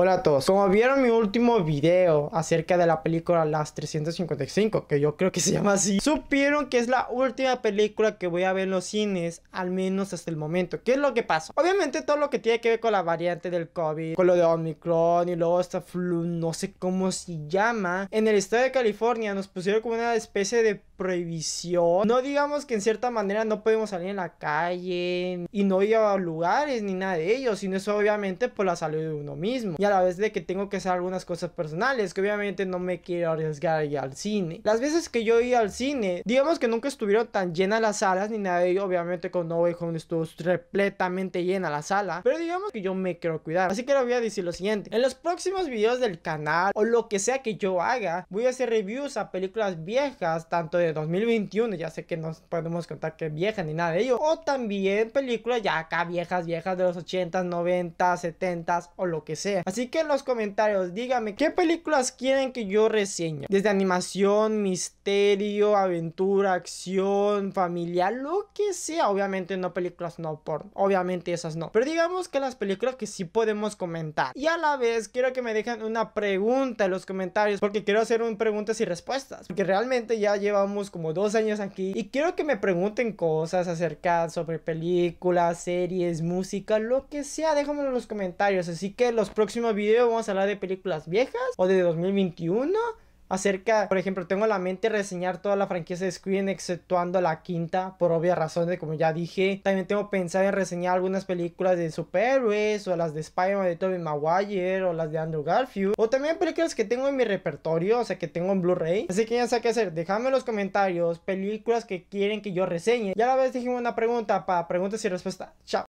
Hola a todos, como vieron mi último video acerca de la película Las 355, que yo creo que se llama así, supieron que es la última película que voy a ver en los cines, al menos hasta el momento. ¿Qué es lo que pasó? Obviamente todo lo que tiene que ver con la variante del COVID, con lo de Omicron y luego esta flu, no sé cómo se llama. En el estado de California nos pusieron como una especie de prohibición. No digamos que en cierta manera no podemos salir en la calle y no ir a lugares ni nada de ello, sino eso obviamente por la salud de uno mismo a la vez de que tengo que hacer algunas cosas personales, que obviamente no me quiero arriesgar a ir al cine. Las veces que yo iba al cine, digamos que nunca estuvieron tan llenas las salas ni nada de ello, obviamente con No Way Home estuvo completamente llena la sala, pero digamos que yo me quiero cuidar. Así que le voy a decir lo siguiente, en los próximos videos del canal o lo que sea que yo haga, voy a hacer reviews a películas viejas, tanto de 2021, ya sé que no podemos contar que vieja ni nada de ello, o también películas ya acá viejas, viejas de los 80s, 90s, 70 o lo que sea. Así Así que en los comentarios díganme qué películas quieren que yo reseñe. Desde animación, misterio, aventura, acción, familia lo que sea. Obviamente no películas no por Obviamente esas no. Pero digamos que las películas que sí podemos comentar. Y a la vez quiero que me dejen una pregunta en los comentarios. Porque quiero hacer un preguntas y respuestas. Porque realmente ya llevamos como dos años aquí. Y quiero que me pregunten cosas acerca sobre películas, series, música, lo que sea. Déjamelo en los comentarios. Así que los próximos video vamos a hablar de películas viejas o de 2021 acerca, por ejemplo, tengo la mente reseñar toda la franquicia de Screen exceptuando la quinta, por obvias razones, como ya dije. También tengo pensado en reseñar algunas películas de superhéroes o las de spider de Toby Maguire o las de Andrew Garfield o también películas que tengo en mi repertorio, o sea, que tengo en Blu-ray. Así que ya sé qué hacer. déjame en los comentarios películas que quieren que yo reseñe. Ya a la vez dijimos una pregunta para preguntas y respuestas. Chao.